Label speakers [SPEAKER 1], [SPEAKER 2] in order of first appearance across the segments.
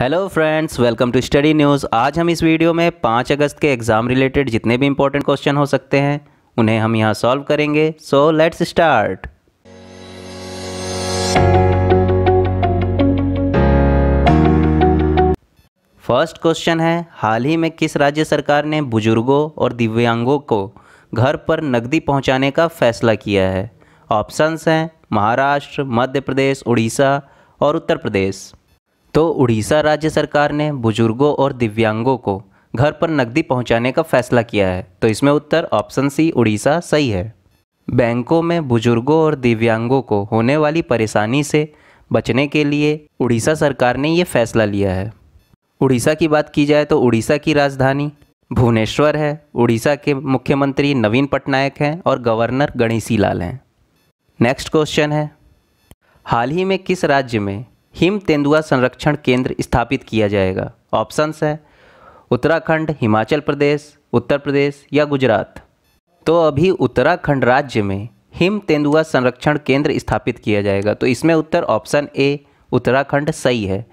[SPEAKER 1] hello friends welcome to study news आज हम इस वीडियो में पाँच अगस्त के एग्ज़ाम रिलेटेड जितने भी इंपॉर्टेंट क्वेश्चन हो सकते हैं उन्हें हम यहाँ सॉल्व करेंगे so let's start first question है हाल ही में किस राज्य सरकार ने बुजुर्गों और दिव्यांगों को घर पर नकदी पहुंचाने का फैसला किया है ऑप्शंस हैं महाराष्ट्र मध्य प्रदेश उड़ीसा और उत्तर प्रदेश तो उड़ीसा राज्य सरकार ने बुजुर्गों और दिव्यांगों को घर पर नकदी पहुंचाने का फैसला किया है तो इसमें उत्तर ऑप्शन सी उड़ीसा सही है बैंकों में बुजुर्गों और दिव्यांगों को होने वाली परेशानी से बचने के लिए उड़ीसा सरकार ने ये फैसला लिया है उड़ीसा की बात की जाए तो उड़ीसा की राजधानी भुवनेश्वर है उड़ीसा के मुख्यमंत्री नवीन पटनायक हैं और गवर्नर गणेशी लाल हैं नेक्स्ट क्वेश्चन है हाल ही में किस राज्य में हिम तेंदुआ संरक्षण केंद्र स्थापित किया जाएगा ऑप्शंस है उत्तराखंड हिमाचल प्रदेश उत्तर प्रदेश या गुजरात तो अभी उत्तराखंड राज्य में हिम तेंदुआ संरक्षण केंद्र स्थापित किया जाएगा तो इसमें उत्तर ऑप्शन ए उत्तराखंड सही है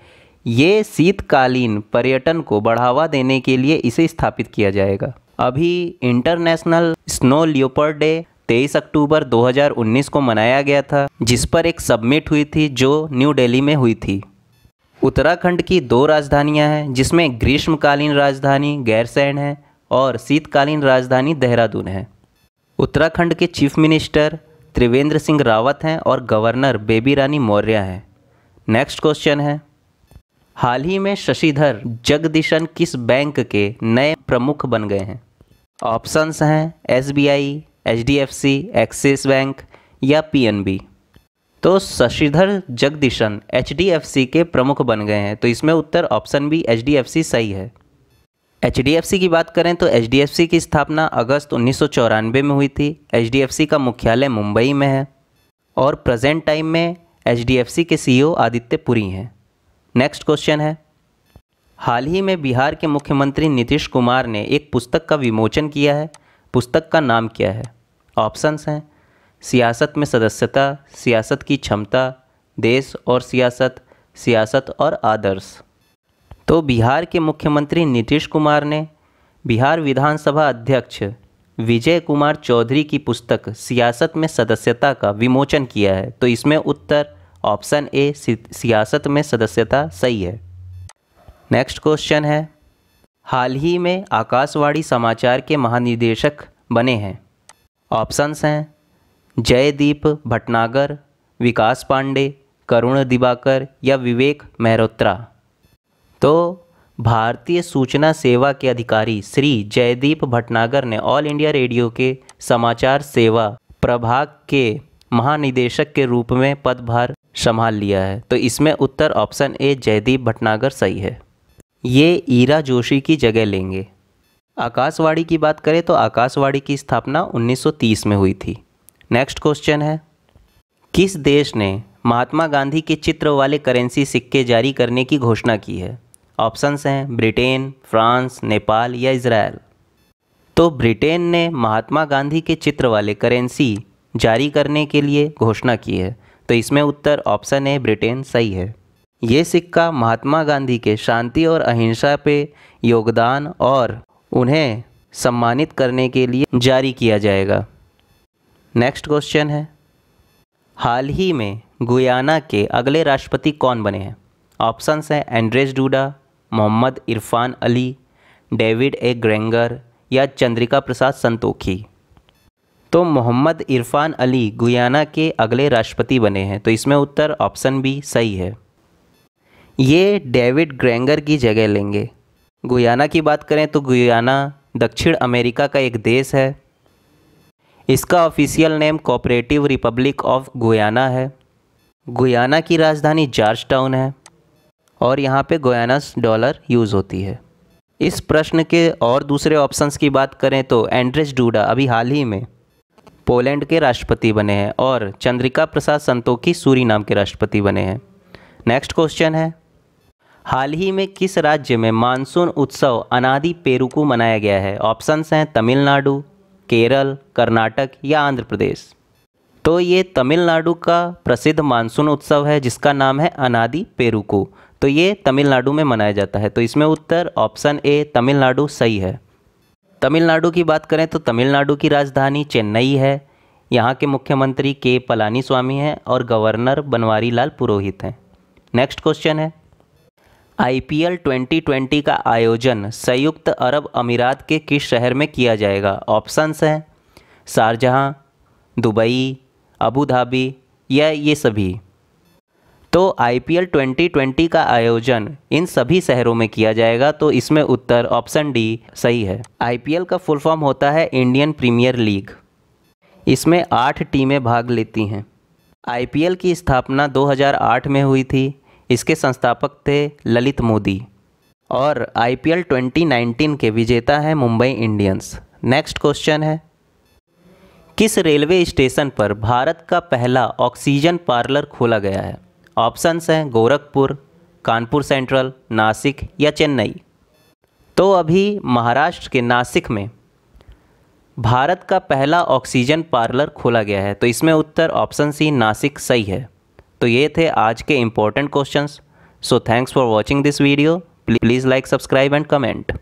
[SPEAKER 1] ये शीतकालीन पर्यटन को बढ़ावा देने के लिए इसे स्थापित किया जाएगा अभी इंटरनेशनल स्नो लियोपर डे तेईस अक्टूबर 2019 को मनाया गया था जिस पर एक सबमिट हुई थी जो न्यू दिल्ली में हुई थी उत्तराखंड की दो राजधानियां हैं जिसमें ग्रीष्मकालीन राजधानी गैरसैन है और शीतकालीन राजधानी देहरादून है उत्तराखंड के चीफ मिनिस्टर त्रिवेंद्र सिंह रावत हैं और गवर्नर बेबी रानी मौर्य हैं नेक्स्ट क्वेश्चन है हाल ही में शशिधर जगदीशन किस बैंक के नए प्रमुख बन गए हैं ऑप्शंस हैं एसबीआई, एच एक्सिस बैंक या पीएनबी तो शशिधर जगदीशन एच के प्रमुख बन गए हैं तो इसमें उत्तर ऑप्शन बी एच सही है एच की बात करें तो एच की स्थापना अगस्त उन्नीस में हुई थी एच का मुख्यालय मुंबई में है और प्रेजेंट टाइम में एच के ओ e आदित्य पुरी हैं नेक्स्ट क्वेश्चन है हाल ही में बिहार के मुख्यमंत्री नीतीश कुमार ने एक पुस्तक का विमोचन किया है पुस्तक का नाम क्या है ऑप्शंस हैं सियासत में सदस्यता सियासत की क्षमता देश और सियासत सियासत और आदर्श तो बिहार के मुख्यमंत्री नीतीश कुमार ने बिहार विधानसभा अध्यक्ष विजय कुमार चौधरी की पुस्तक सियासत में सदस्यता का विमोचन किया है तो इसमें उत्तर ऑप्शन ए सियासत में सदस्यता सही है नेक्स्ट क्वेश्चन है हाल ही में आकाशवाणी समाचार के महानिदेशक बने हैं ऑप्शंस हैं जयदीप भटनागर विकास पांडे करुण दिवाकर या विवेक मेहरोत्रा तो भारतीय सूचना सेवा के अधिकारी श्री जयदीप भटनागर ने ऑल इंडिया रेडियो के समाचार सेवा प्रभाग के महानिदेशक के रूप में पदभार संभाल लिया है तो इसमें उत्तर ऑप्शन ए जयदीप भटनागर सही है ये ईरा जोशी की जगह लेंगे आकाशवाणी की बात करें तो आकाशवाणी की स्थापना 1930 में हुई थी नेक्स्ट क्वेश्चन है किस देश ने महात्मा गांधी के चित्र वाले करेंसी सिक्के जारी करने की घोषणा की है ऑप्शंस हैं ब्रिटेन फ्रांस नेपाल या इसराइल तो ब्रिटेन ने महात्मा गांधी के चित्र वाले करेंसी जारी करने के लिए घोषणा की है तो इसमें उत्तर ऑप्शन ए ब्रिटेन सही है ये सिक्का महात्मा गांधी के शांति और अहिंसा पे योगदान और उन्हें सम्मानित करने के लिए जारी किया जाएगा नेक्स्ट क्वेश्चन है हाल ही में गुयाना के अगले राष्ट्रपति कौन बने हैं ऑप्शंस हैं Andrzej Duda Mohamed Irfaan Ali David A Granger या चंद्रिका प्रसाद संतोखी तो मोहम्मद इरफान अली गुयाना के अगले राष्ट्रपति बने हैं तो इसमें उत्तर ऑप्शन बी सही है ये डेविड ग्रेंगर की जगह लेंगे गुयाना की बात करें तो गुयाना दक्षिण अमेरिका का एक देश है इसका official name cooperative republic of Guyana है गुयाना की राजधानी जार्ज टाउन है और यहाँ पे गोयानास डॉलर यूज़ होती है इस प्रश्न के और दूसरे ऑप्शंस की बात करें तो एंड्रेस डूडा अभी हाल ही में पोलैंड के राष्ट्रपति बने हैं और चंद्रिका प्रसाद संतोखी सूरी नाम के राष्ट्रपति बने हैं नेक्स्ट क्वेश्चन है हाल ही में किस राज्य में मानसून उत्सव अनादि पेरुकू मनाया गया है ऑप्शंस हैं तमिलनाडु केरल कर्नाटक या आंध्र प्रदेश तो ये तमिलनाडु का प्रसिद्ध मानसून उत्सव है जिसका नाम है अनादि पेरुकू तो ये तमिलनाडु में मनाया जाता है तो इसमें उत्तर ऑप्शन ए तमिलनाडु सही है तमिलनाडु की बात करें तो तमिलनाडु की राजधानी चेन्नई है यहाँ के मुख्यमंत्री के पलानी स्वामी हैं और गवर्नर बनवारी लाल पुरोहित हैं नेक्स्ट क्वेश्चन है आईपीएल 2020 का आयोजन संयुक्त अरब अमीरात के किस शहर में किया जाएगा ऑप्शंस हैं शारजहाँ दुबई अबू धाबी या ये सभी तो आईपीएल 2020 का आयोजन इन सभी शहरों में किया जाएगा तो इसमें उत्तर ऑप्शन डी सही है आईपीएल का फुल फॉर्म होता है इंडियन प्रीमियर लीग इसमें आठ टीमें भाग लेती हैं आईपीएल की स्थापना 2008 में हुई थी इसके संस्थापक थे ललित मोदी और आईपीएल 2019 के विजेता हैं मुंबई इंडियंस नेक्स्ट क्वेश्चन है किस रेलवे स्टेशन पर भारत का पहला ऑक्सीजन पार्लर खोला गया है ऑप्शंस हैं गोरखपुर कानपुर सेंट्रल नासिक या चेन्नई तो अभी महाराष्ट्र के नासिक में भारत का पहला ऑक्सीजन पार्लर खोला गया है तो इसमें उत्तर ऑप्शन सी नासिक सही है तो ये थे आज के important questions so thanks for watching this video please like subscribe and comment